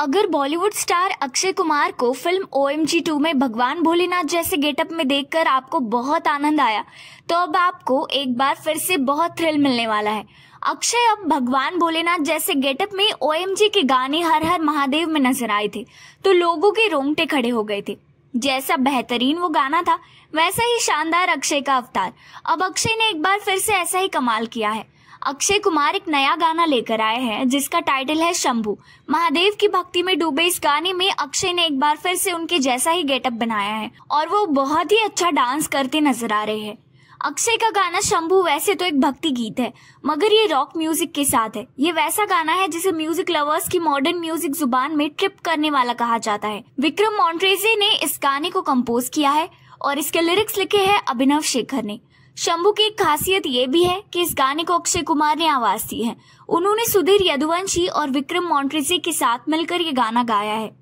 अगर बॉलीवुड स्टार अक्षय कुमार को film O M G two में भगवान भोलेनाथ जैसे गेटअप में देखकर आपको बहुत आनंद आया तो अब आपको एक बार फिर से बहुत थ्रिल मिलने वाला है अक्षय अब भगवान भोलेनाथ जैसे गेटअप में ओ के गाने हर हर महादेव में नजर आए थे तो लोगों के रोंगटे खड़े हो गए थे जैसा बेहतरीन वो गाना था वैसा ही शानदार अक्षय का अवतार अब अक्षय ने एक बार फिर से ऐसा ही कमाल किया है अक्षय कुमार एक नया गाना लेकर आए हैं जिसका टाइटल है शंभू महादेव की भक्ति में डूबे इस गाने में अक्षय ने एक बार फिर से उनके जैसा ही गेटअप बनाया है और वो बहुत ही अच्छा डांस करते नजर आ रहे हैं अक्षय का गाना शंभू वैसे तो एक भक्ति गीत है मगर ये रॉक म्यूजिक के साथ है ये वैसा गाना है जिसे म्यूजिक लवर्स की मॉडर्न म्यूजिक जुबान में ट्रिप करने वाला कहा जाता है विक्रम मॉन्ट्रेजे ने इस गाने को कम्पोज किया है और इसके लिरिक्स लिखे है अभिनव शेखर ने शंभू की एक खासियत ये भी है कि इस गाने को अक्षय कुमार ने आवाज दी है उन्होंने सुधीर यदुवंशी और विक्रम मॉन्ट्रेजे के साथ मिलकर ये गाना गाया है